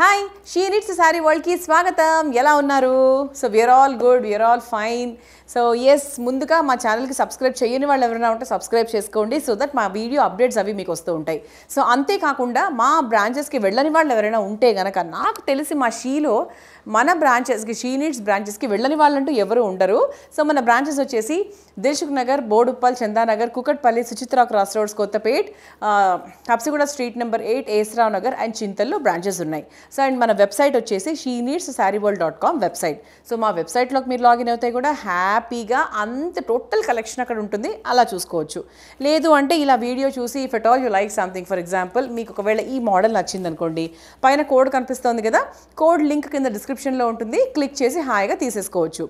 hi she needs Saree వరల్డ్కి స్వాగతం ఎలా ఉన్నారు so we are all good we are all fine so yes ముందుగా మా ఛానల్కి సబ్స్క్రైబ్ చేయని వాళ్ళు ఎవరైనా ఉంటే సబ్స్క్రైబ్ చేసుకోండి సో దట్ మా వీడియో అప్డేట్స్ అవి మీకు వస్తూ ఉంటాయి సో అంతేకాకుండా మా బ్రాంచెస్కి వెళ్ళని వాళ్ళు ఎవరైనా ఉంటే కనుక నాకు తెలిసి మా షీలో మన బ్రాంచెస్కి షీ నీడ్స్ బ్రాంచెస్కి వెళ్ళని వాళ్ళంటూ ఎవరు ఉండరు సో మన బ్రాంచెస్ వచ్చేసి Dilsukhnagar Boduppal Chandanagar Kukatpally Suchitra cross roads Kothapet Habsiguda street number eight A S Rao Nagar and చింతల్లో బ్రాంచెస్ ఉన్నాయి సో అండ్ మన వెబ్సైట్ వచ్చేసి she needs Saree world dot com website so మా వెబ్సైట్లోకి మీరు లాగిన్ అవుతాయి కూడా హ్యాపీగా అంత టోటల్ కలెక్షన్ అక్కడ ఉంటుంది అలా చూసుకోవచ్చు లేదు అంటే ఇలా వీడియో చూసి if at all you like something for example మీకు ఒకవేళ ఈ మోడల్ నచ్చింది అనుకోండి పైన కోడ్ కనిపిస్తుంది కదా కోడ్ లింక్ కింద డిస్క్రిప్ డిస్క్రిప్షన్లో ఉంటుంది క్లిక్ చేసి హాయిగా తీసేసుకోవచ్చు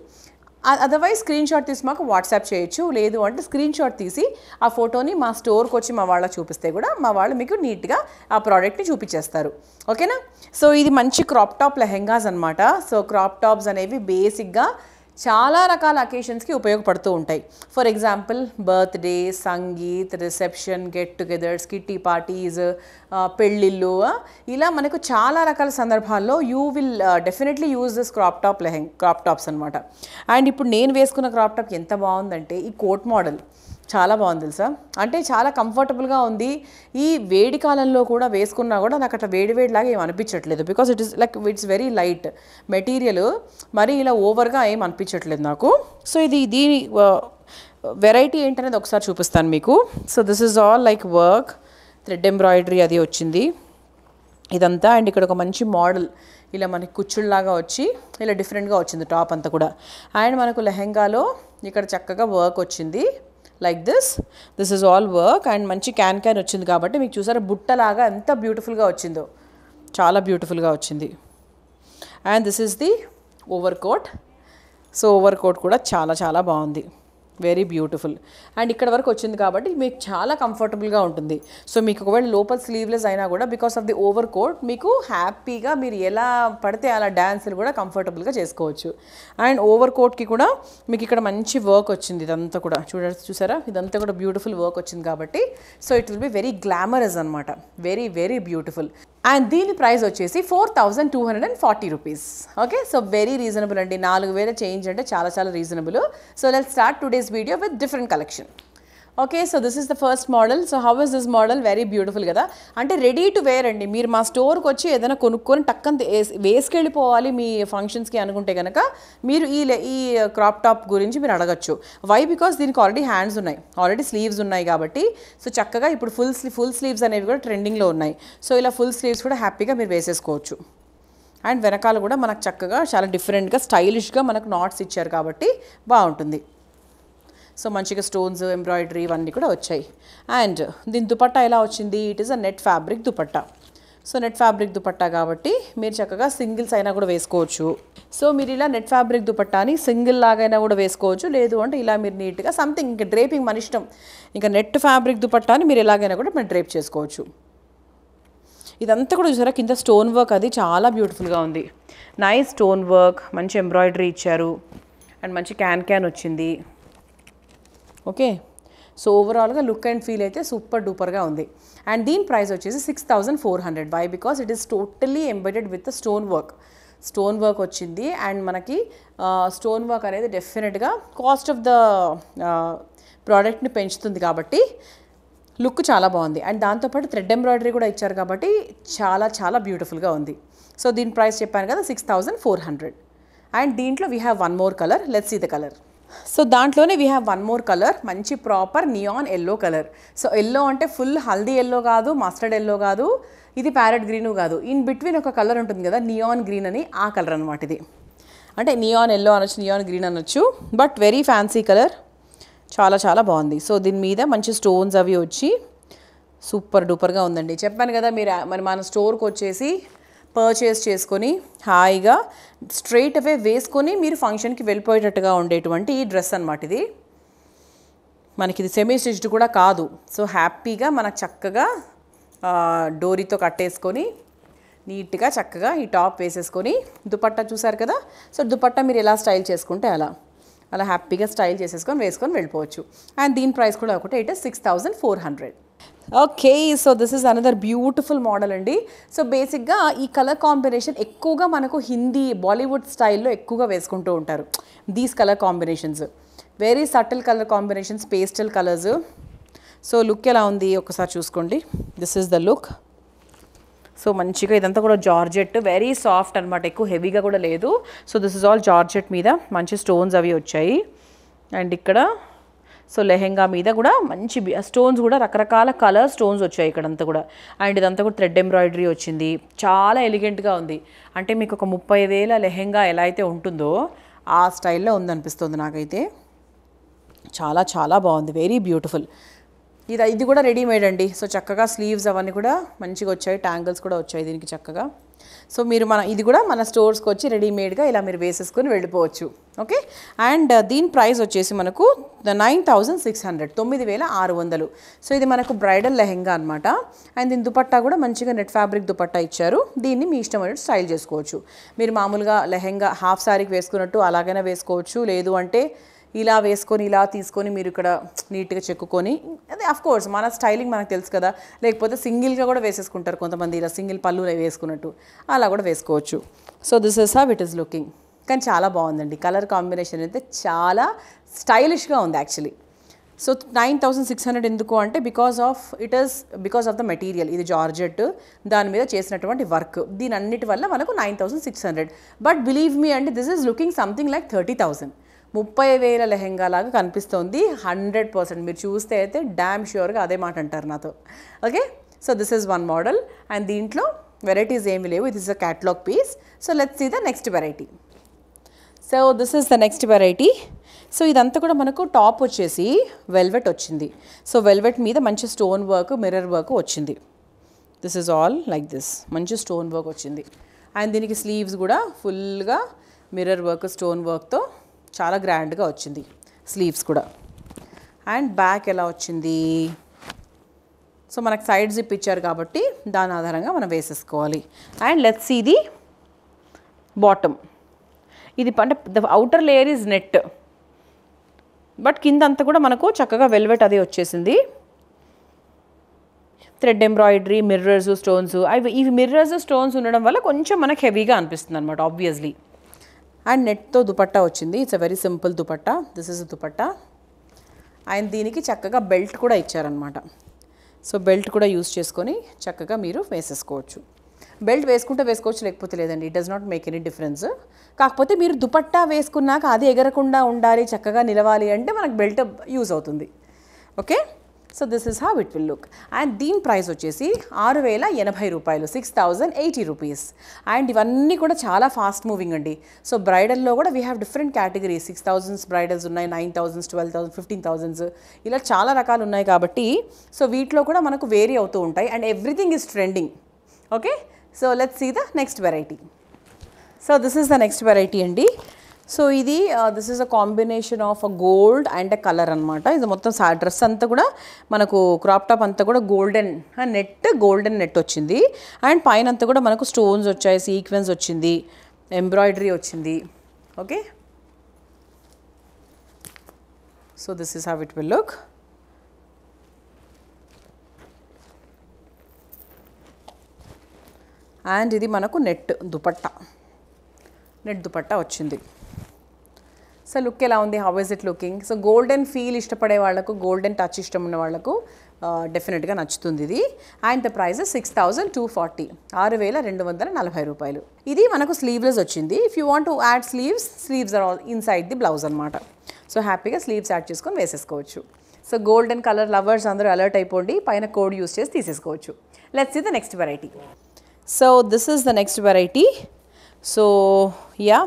అదర్వైజ్ స్క్రీన్ షాట్ తీసి మాకు వాట్సాప్ చేయొచ్చు లేదు అంటే స్క్రీన్ షాట్ తీసి ఆ ఫోటోని మా స్టోర్కి వచ్చి మా వాళ్ళ చూపిస్తే కూడా మా వాళ్ళు మీకు నీట్గా ఆ ప్రోడక్ట్ని చూపించేస్తారు ఓకేనా సో ఇది మంచి క్రాప్ టాప్ లెహెంగాస్ అనమాట సో క్రాప్ టాప్స్ అనేవి బేసిక్గా చాలా రకాల అకేషన్స్కి ఉపయోగపడుతూ ఉంటాయి for example birthday sangeet reception get togethers kitty parties పెళ్ళిళ్ళు ఇలా మనకు చాలా రకాల సందర్భాల్లో you will definitely use this crop top lehenga crop tops అనమాట అండ్ ఇప్పుడు నేను వేసుకున్న క్రాప్ టాప్ ఎంత బాగుందంటే ఈ కోట్ మోడల్ చాలా బాగుంది తెలుసా అంటే చాలా కంఫర్టబుల్గా ఉంది ఈ వేడి కాలంలో కూడా వేసుకున్నా కూడా నాకు అట్లా వేడి వేడిలాగా ఏం అనిపించట్లేదు because it is like it's very light material మరి ఇలా ఓవర్గా ఏం అనిపించట్లేదు నాకు సో ఇది దీని వెరైటీ ఏంటనేది ఒకసారి చూపిస్తాను మీకు so this is all like work thread embroidery అది వచ్చింది ఇదంతా అండ్ ఇక్కడ ఒక మంచి మోడల్ ఇలా మనకి కుచ్చుళ్ళలాగా వచ్చి ఇలా డిఫరెంట్గా వచ్చింది టాప్ అంతా కూడా అండ్ మనకు లెహెంగాలో ఇక్కడ చక్కగా వర్క్ వచ్చింది like this this is all work and మంచి క్యాన్ క్యాన్ వచ్చింది కాబట్టి మీకు చూసారా బుట్టలాగా ఎంత బ్యూటిఫుల్గా వచ్చిందో చాలా బ్యూటిఫుల్గా వచ్చింది and this is the over coat so over coat కూడా చాలా చాలా బాగుంది వెరీ బ్యూటిఫుల్ అండ్ ఇక్కడ వరకు వచ్చింది కాబట్టి మీకు చాలా కంఫర్టబుల్గా ఉంటుంది సో మీకు ఒకవేళ లోపల స్లీవ్లెస్ అయినా కూడా because of the over coat మీకు హ్యాపీగా మీరు ఎలా పడితే అలా డ్యాన్సులు కూడా కంఫర్టబుల్గా చేసుకోవచ్చు అండ్ ఓవర్ కోట్కి కూడా మీకు ఇక్కడ మంచి వర్క్ వచ్చింది ఇదంతా కూడా చూడ చూసారా ఇదంతా కూడా బ్యూటిఫుల్ వర్క్ వచ్చింది కాబట్టి so it will be very glamorous అనమాట వెరీ వెరీ బ్యూటిఫుల్ అండ్ దీని ప్రైస్ వచ్చేసి four thousand two hundred and forty rupees okay so very reasonable అండి నాలుగు వేల చేంజ్ అంటే చాలా చాలా reasonable so let start today's video with different collection okay so this is the first model so how is this model very beautiful కదా అంటే ready to wear అండి మీరు మా స్టోర్కి వచ్చి ఏదైనా కొనుక్కొని టక్కన వేసుకెళ్ళిపోవాలి మీ ఫంక్షన్స్కి అనుకుంటే కనుక మీరు ఈ ఈ క్రాప్ టాప్ గురించి మీరు అడగచ్చు వై బికాస్ దీనికి ఆల్రెడీ హ్యాండ్స్ ఉన్నాయి ఆల్రెడీ స్లీవ్స్ ఉన్నాయి కాబట్టి సో చక్కగా ఇప్పుడు ఫుల్ స్లీ ఫుల్ స్లీవ్స్ అనేవి కూడా ట్రెండింగ్లో ఉన్నాయి సో ఇలా ఫుల్ స్లీవ్స్ కూడా హ్యాపీగా మీరు వేసేసుకోవచ్చు అండ్ వెనకాల కూడా మనకు చక్కగా చాలా డిఫరెంట్గా స్టైలిష్గా మనకు నాట్స్ ఇచ్చారు కాబట్టి బాగుంటుంది సో మంచిగా స్టోన్స్ ఎంబ్రాయిడరీ ఇవన్నీ కూడా వచ్చాయి అండ్ దీని దుపట్టా ఎలా వచ్చింది it is a net fabric dupatta so net fabric dupatta కాబట్టి మీరు చక్కగా సింగిల్స్ అయినా కూడా వేసుకోవచ్చు సో మీరు ఇలా నెట్ ఫ్యాబ్రిక్ దుపట్టాని సింగిల్ లాగైనా కూడా వేసుకోవచ్చు లేదు అంటే ఇలా మీరు నీట్గా సంథింగ్ ఇంకా డ్రేపింగ్ మన ఇష్టం ఇంకా నెట్ ఫ్యాబ్రిక్ దుపట్టాని మీరు ఎలాగైనా కూడా మీరు డ్రేప్ చేసుకోవచ్చు ఇదంతా కూడా చూసారా కింద స్టోన్ వర్క్ అది చాలా బ్యూటిఫుల్గా ఉంది నైస్ స్టోన్ వర్క్ మంచి ఎంబ్రాయిడరీ ఇచ్చారు అండ్ మంచి క్యాన్ క్యాన్ వచ్చింది ఓకే సో ఓవరాల్గా లుక్ అండ్ ఫీల్ అయితే సూపర్ డూపర్గా ఉంది అండ్ దీని ప్రైస్ వచ్చేసి six thousand four hundred why because it is totally embedded with stone work stone work వచ్చింది అండ్ మనకి స్టోన్ వర్క్ అనేది డెఫినెట్గా కాస్ట్ ఆఫ్ ద ప్రోడక్ట్ని పెంచుతుంది కాబట్టి లుక్ చాలా బాగుంది అండ్ దాంతోపాటు థ్రెడ్ ఎంబ్రాయిడరీ కూడా ఇచ్చారు కాబట్టి చాలా చాలా బ్యూటిఫుల్గా ఉంది సో దీని ప్రైస్ చెప్పాను కదా six thousand four hundred and దీంట్లో we have one more colour let's see the colour so దాంట్లోనే we have one more colour మంచి proper neon yellow colour so yellow అంటే ఫుల్ హల్దీ ఎల్లో కాదు మస్టర్డ్ ఎల్లో కాదు ఇది ప్యారెట్ గ్రీను కాదు in between ఒక కలర్ ఉంటుంది కదా నియాన్ గ్రీన్ అని ఆ కలర్ అనమాట ఇది అంటే నియాన్ ఎల్లో అనొచ్చు నియాన్ గ్రీన్ అనొచ్చు బట్ వెరీ ఫ్యాన్సీ కలర్ చాలా చాలా బాగుంది సో దీని మీద మంచి స్టోన్స్ అవి వచ్చి సూపర్ డూపర్గా ఉందండి చెప్పాను కదా మీరు మరి మన స్టోర్కి వచ్చేసి పర్చేస్ చేసుకొని హాయిగా స్ట్రైట్ అవే వేసుకొని మీరు ఫంక్షన్కి వెళ్ళిపోయేటట్టుగా ఉండేటువంటి ఈ డ్రెస్ అనమాట ఇది మనకి ఇది సెమీ స్టిచ్డ్ కూడా కాదు సో హ్యాపీగా మనకు చక్కగా డోరీతో కట్టేసుకొని నీట్గా చక్కగా ఈ టాప్ వేసేసుకొని దుపట్టా చూసారు కదా సో దుపట్టా మీరు ఎలా స్టైల్ చేసుకుంటే అలా అలా హ్యాపీగా స్టైల్ చేసేసుకొని వేసుకొని వెళ్ళిపోవచ్చు అండ్ దీని ప్రైస్ కూడా ఒకటి అయితే six thousand four hundred okay so this is another beautiful model అండి సో బేసిక్గా ఈ కలర్ కాంబినేషన్ ఎక్కువగా మనకు హిందీ బాలీవుడ్ స్టైల్లో ఎక్కువగా వేసుకుంటూ ఉంటారు these colour combinations very subtle colour combinations pastel colours so look ఎలా ఉంది ఒకసారి చూసుకోండి this is the look so మంచిగా ఇదంతా కూడా జార్జెట్ వెరీ సాఫ్ట్ అనమాట ఎక్కువ హెవీగా కూడా లేదు so this is all georgette మీద మంచి స్టోన్స్ అవి వచ్చాయి అండ్ ఇక్కడ సో లెహెంగా మీద కూడా మంచి స్టోన్స్ కూడా రకరకాల కలర్ స్టోన్స్ వచ్చాయి ఇక్కడంతా కూడా అండ్ ఇదంతా కూడా థ్రెడ్ ఎంబ్రాయిడరీ వచ్చింది చాలా ఎలిగెంట్గా ఉంది అంటే మీకు ఒక ముప్పై వేల లెహెంగా ఎలా అయితే ఉంటుందో ఆ స్టైల్లో ఉందనిపిస్తుంది నాకైతే చాలా చాలా బాగుంది వెరీ బ్యూటిఫుల్ ఇది ఇది కూడా రెడీమేడ్ అండి సో చక్కగా స్లీవ్స్ అవన్నీ కూడా మంచిగా వచ్చాయి ట్యాంగిల్స్ కూడా వచ్చాయి దీనికి చక్కగా సో మీరు మన ఇది కూడా మన స్టోర్స్కి వచ్చి రెడీమేడ్గా ఇలా మీరు వేసేసుకొని వెళ్ళిపోవచ్చు ఓకే అండ్ uh, దీని ప్రైస్ వచ్చేసి మనకు నైన్ థౌజండ్ సిక్స్ హండ్రెడ్ తొమ్మిది వేల ఆరు వందలు సో ఇది మనకు బ్రైడల్ లెహెంగా అనమాట అండ్ దీని దుపట్టా కూడా మంచిగా నెట్ ఫ్యాబ్రిక్ దుపట్టా ఇచ్చారు దీన్ని మీ ఇష్టం అనేది స్టైల్ చేసుకోవచ్చు మీరు మామూలుగా లెహెంగా హాఫ్ శారీకి వేసుకున్నట్టు అలాగైనా వేసుకోవచ్చు లేదు అంటే ఇలా వేసుకొని ఇలా తీసుకొని మీరు ఇక్కడ నీట్గా చెక్కుకొని అదే అఫ్ కోర్స్ మన స్టైలింగ్ మనకు తెలుసు కదా లేకపోతే సింగిల్గా కూడా వేసేసుకుంటారు కొంతమంది ఇలా సింగిల్ పళ్ళు వేసుకున్నట్టు అలా కూడా వేసుకోవచ్చు so this is have it is looking కానీ చాలా బాగుందండి కలర్ కాంబినేషన్ అయితే చాలా స్టైలిష్గా ఉంది actually so nine thousand six hundred ఎందుకు అంటే because of it is because of the material ఇది జార్జెట్ దాని మీద చేసినటువంటి వర్క్ దీని అన్నిటి వల్ల మనకు nine thousand six hundred but believe me అంటే this is looking something like thirty thousand ముప్పై వేల లెహెంగా లాగా కనిపిస్తోంది హండ్రెడ్ పర్సెంట్ మీరు చూస్తే అయితే డ్యామ్ ష్యూర్గా అదే మాట అంటారు నాతో okay so this is one model and దీంట్లో వెరైటీస్ ఏమి లేవు it is a catalogue piece so let's see the next variety so this is the next variety so ఇదంతా కూడా మనకు టాప్ వచ్చేసి వెల్వెట్ వచ్చింది సో వెల్వెట్ మీద మంచి స్టోన్ వర్క్ మిర్రర్ వర్క్ వచ్చింది this is all like this మంచి stone work వచ్చింది అండ్ దీనికి స్లీవ్స్ కూడా ఫుల్గా మిర్రర్ వర్క్ స్టోన్ వర్క్తో చాలా గ్రాండ్గా వచ్చింది స్లీవ్స్ కూడా అండ్ బ్యాక్ ఎలా వచ్చింది సో మనకు సైడ్ జిప్ ఇచ్చారు కాబట్టి దాని ఆధారంగా మనం వేసేసుకోవాలి అండ్ లెట్స్ ఇది బాటమ్ ఇది అంటే the outer layer is net but కింద అంతా కూడా మనకు చక్కగా వెల్వెట్ అది వచ్చేసింది థ్రెడ్ ఎంబ్రాయిడరీ మిర్రర్స్ స్టోన్స్ అవి ఇవి మిర్రర్స్ స్టోన్స్ ఉండడం వల్ల కొంచెం మనకు హెవీగా అనిపిస్తుంది అనమాట ఆబ్వియస్లీ అండ్ నెట్తో దుపట్టా వచ్చింది it's a very simple dupatta this is dupatta and దీనికి చక్కగా బెల్ట్ కూడా ఇచ్చారనమాట సో బెల్ట్ కూడా యూస్ చేసుకొని చక్కగా మీరు వేసేసుకోవచ్చు బెల్ట్ వేసుకుంటే వేసుకోవచ్చు లేకపోతే లేదండి it does not make any difference కాకపోతే మీరు దుపట్టా వేసుకున్నాక అది ఎగరకుండా ఉండాలి చక్కగా నిలవాలి అంటే మనకు బెల్ట్ యూజ్ అవుతుంది okay so this is how it will look and దీని ప్రైస్ వచ్చేసి ఆరు వేల ఎనభై రూపాయలు six thousand eighty rupees and ఇవన్నీ కూడా చాలా ఫాస్ట్ మూవింగ్ అండి సో బ్రైడల్లో కూడా we have different categories six thousands bridals ఉన్నాయి nine thousands twelve thousand fifteen thousands ఇలా చాలా రకాలు ఉన్నాయి కాబట్టి సో వీటిలో కూడా మనకు వేరీ అవుతూ ఉంటాయి and everything is trending okay so let's see the next variety so this is the next variety అండి సో ఇది this is a combination of a gold and a colour అనమాట ఇది మొత్తం సా డ్రెస్ అంతా కూడా మనకు క్రాప్ టాప్ అంతా కూడా గోల్డెన్ నెట్ గోల్డెన్ నెట్ వచ్చింది అండ్ పైన అంతా కూడా మనకు స్టోన్స్ వచ్చాయి సీక్వెన్స్ వచ్చింది ఎంబ్రాయిడరీ వచ్చింది okay so this is how it will look and ఇది మనకు నెట్ దుపట్ట నెట్ దుపట్ట వచ్చింది సో లుక్ ఎలా ఉంది how is it looking so golden feel ఇష్టపడే వాళ్లకు గోల్డెన్ టచ్ ఇష్టం ఉన్న వాళ్లకు డెఫినెట్గా నచ్చుతుంది ఇది and the price six thousand two forty ఆరు వేల రెండు వందల నలభై రూపాయలు ఇది మనకు స్లీవ్లెస్ వచ్చింది if you want to add sleeves sleeves are all inside the blouse అనమాట సో హ్యాపీగా స్లీవ్స్ యాడ్ చేసుకొని వేసేసుకోవచ్చు సో గోల్డెన్ కలర్ లవర్స్ అందరూ అలర్ట్ అయిపోండి పైన కోడ్ యూస్ చేసి తీసేసుకోవచ్చు let's see the next variety so this is the next variety so yeah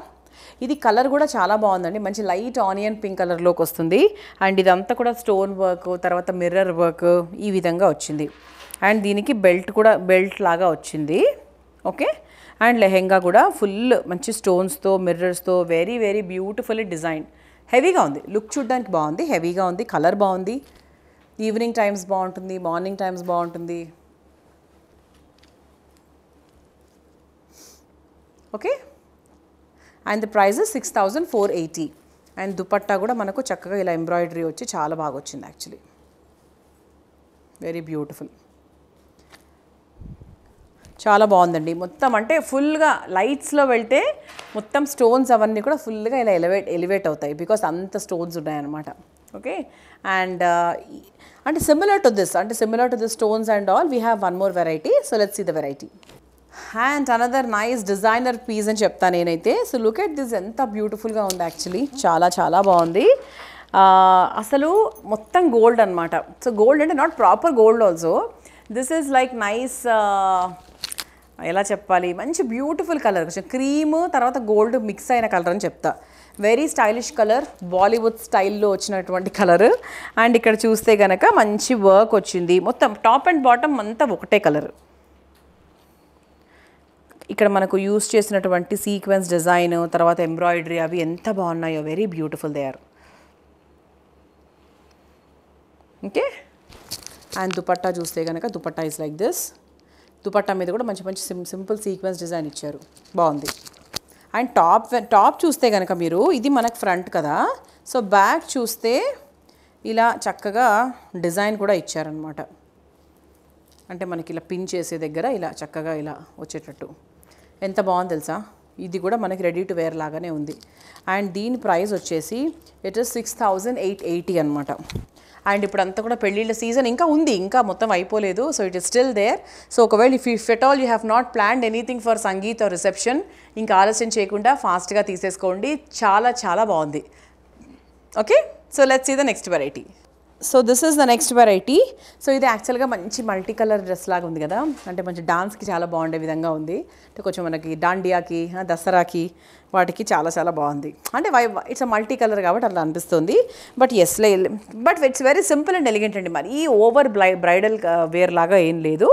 ఇది కలర్ కూడా చాలా బాగుందండి మంచి లైట్ ఆనియన్ పింక్ కలర్లోకి వస్తుంది అండ్ ఇదంతా కూడా స్టోన్ వర్క్ తర్వాత మిర్రర్ వర్క్ ఈ విధంగా వచ్చింది అండ్ దీనికి బెల్ట్ కూడా బెల్ట్ లాగా వచ్చింది ఓకే అండ్ లెహెంగా కూడా ఫుల్ మంచి స్టోన్స్తో మిర్రర్స్తో వెరీ వెరీ బ్యూటిఫుల్ డిజైన్ హెవీగా ఉంది లుక్ చూడడానికి బాగుంది హెవీగా ఉంది కలర్ బాగుంది ఈవినింగ్ టైమ్స్ బాగుంటుంది మార్నింగ్ టైమ్స్ బాగుంటుంది okay and the price six thousand four eighty and dupatta కూడా మనకు చక్కగా ఇలా ఎంబ్రాయిడరీ వచ్చి చాలా బాగా వచ్చింది యాక్చువల్లీ వెరీ బ్యూటిఫుల్ చాలా బాగుందండి మొత్తం అంటే ఫుల్గా లైట్స్లో వెళ్తే మొత్తం స్టోన్స్ అవన్నీ కూడా ఫుల్గా ఇలా ఎలివేట్ ఎలివేట్ అవుతాయి బికాస్ అంత స్టోన్స్ ఉన్నాయన్నమాట ఓకే అండ్ uh, అంటే సిమిలర్ టు దిస్ అంటే similar to this stones and all we have one more variety so let's see the variety and another nice designer piece అని చెప్తాను నేనైతే so look at this ఎంత బ్యూటిఫుల్గా ఉంది actually చాలా చాలా బాగుంది అసలు మొత్తం గోల్డ్ అనమాట సో గోల్డ్ అంటే not proper gold also this is like nice ఎలా చెప్పాలి మంచి బ్యూటిఫుల్ కలర్ కొంచెం క్రీమ్ తర్వాత గోల్డ్ మిక్స్ అయిన కలర్ అని చెప్తా వెరీ స్టైలిష్ కలర్ బాలీవుడ్ స్టైల్లో వచ్చినటువంటి కలర్ అండ్ ఇక్కడ చూస్తే కనుక మంచి వర్క్ వచ్చింది మొత్తం టాప్ అండ్ బాటమ్ అంతా ఒకటే కలర్ ఇక్కడ మనకు యూస్ చేసినటువంటి సీక్వెన్స్ డిజైన్ తర్వాత ఎంబ్రాయిడరీ అవి ఎంత బాగున్నాయో very beautiful they are okay and dupatta చూస్తే కనుక dupatta is like this dupatta మీద కూడా మంచి మంచి సింపుల్ సీక్వెన్స్ డిజైన్ ఇచ్చారు బాగుంది అండ్ టాప్ టాప్ చూస్తే కనుక మీరు ఇది మనకు ఫ్రంట్ కదా సో బ్యాక్ చూస్తే ఇలా చక్కగా డిజైన్ కూడా ఇచ్చారనమాట అంటే మనకి ఇలా పిన్ చేసే దగ్గర ఇలా చక్కగా ఇలా వచ్చేటట్టు ఎంత బాగుంది తెలుసా ఇది కూడా మనకి రెడీ టు వేర్ లాగానే ఉంది అండ్ దీని ప్రైస్ వచ్చేసి it is six thousand eight eighty అనమాట అండ్ ఇప్పుడు అంతా కూడా పెళ్ళిళ్ళ సీజన్ ఇంకా ఉంది ఇంకా మొత్తం అయిపోలేదు so it is still there so ఒకవేళ if if at all you have not planned anything for sangeet reception ఇంకా ఆలస్యం చేయకుండా ఫాస్ట్గా తీసేసుకోండి చాలా చాలా బాగుంది okay so let's see the next variety so this is the next variety so ఇది యాక్చువల్గా మంచి మల్టీ కలర్ డ్రెస్ లాగా ఉంది కదా అంటే మంచి డాన్స్కి చాలా బాగుండే విధంగా ఉంది అంటే కొంచెం మనకి డాండియాకి దసరాకి వాటికి చాలా చాలా బాగుంది అంటే why it's a multi colour కాబట్టి అలా అనిపిస్తుంది బట్ ఎస్ లే but it's very simple and elegant అండి మరి ఈ ఓవర్ బ్లై బ్రైడల్ వేర్ లాగా ఏం లేదు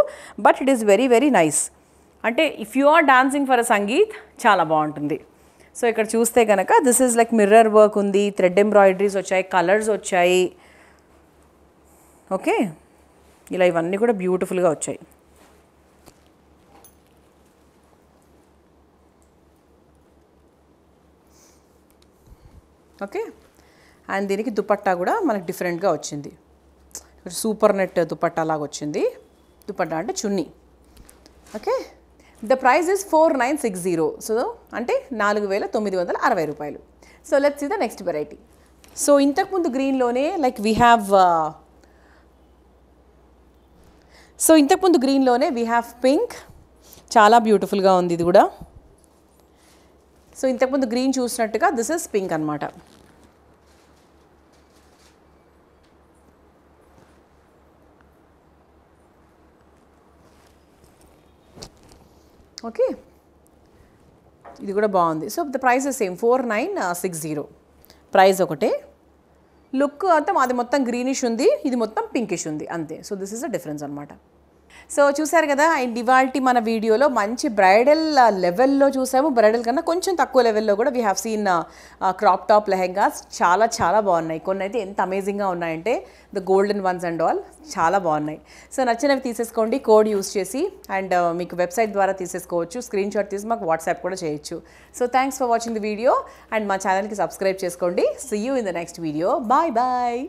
but it is very very nice అంటే if you are dancing for a sangeet చాలా బాగుంటుంది సో ఇక్కడ చూస్తే కనుక this is like mirror work ఉంది థ్రెడ్ ఎంబ్రాయిడరీస్ వచ్చాయి కలర్స్ వచ్చాయి ఓకే ఇలా ఇవన్నీ కూడా బ్యూటిఫుల్గా వచ్చాయి ఓకే అండ్ దీనికి దుపట్టా కూడా మనకి డిఫరెంట్గా వచ్చింది సూపర్ నెట్ దుపట్టా లాగా వచ్చింది దుపట్టా అంటే chunni okay the price is four nine six zero so అంటే నాలుగు వేల తొమ్మిది వందల అరవై రూపాయలు so let's see the next variety so ఇంతకుముందు గ్రీన్లోనే లైక్ వీ హ్యావ్ సో ఇంతకుముందు గ్రీన్లోనే వీ హ్యావ్ పింక్ చాలా బ్యూటిఫుల్గా ఉంది ఇది కూడా సో ఇంతకుముందు గ్రీన్ చూసినట్టుగా దిస్ ఇస్ పింక్ అనమాట ఓకే ఇది కూడా బాగుంది so the price same four nine six zero price ఒకటే లుక్ అంతా అది మొత్తం గ్రీనిష్ ఉంది ఇది మొత్తం పింకిష్ ఉంది అంతే so this is a difference అనమాట సో చూసారు కదా అండ్ ఇవాల్టి మన వీడియోలో మంచి బ్రైడల్ లెవెల్లో చూసాము బ్రైడల్ కన్నా కొంచెం తక్కువ లెవెల్లో కూడా we have seen crop top lehengas చాలా చాలా బాగున్నాయి కొన్ని అయితే ఎంత అమేజింగ్గా ఉన్నాయంటే the golden ones and all చాలా బాగున్నాయి సో నచ్చినవి తీసేసుకోండి కోడ్ యూస్ చేసి అండ్ మీకు వెబ్సైట్ ద్వారా తీసేసుకోవచ్చు స్క్రీన్ షాట్ తీసి మాకు వాట్సాప్ కూడా చేయొచ్చు so thanks for watching the video and మా ఛానల్కి సబ్స్క్రైబ్ చేసుకోండి see you in the next video bye bye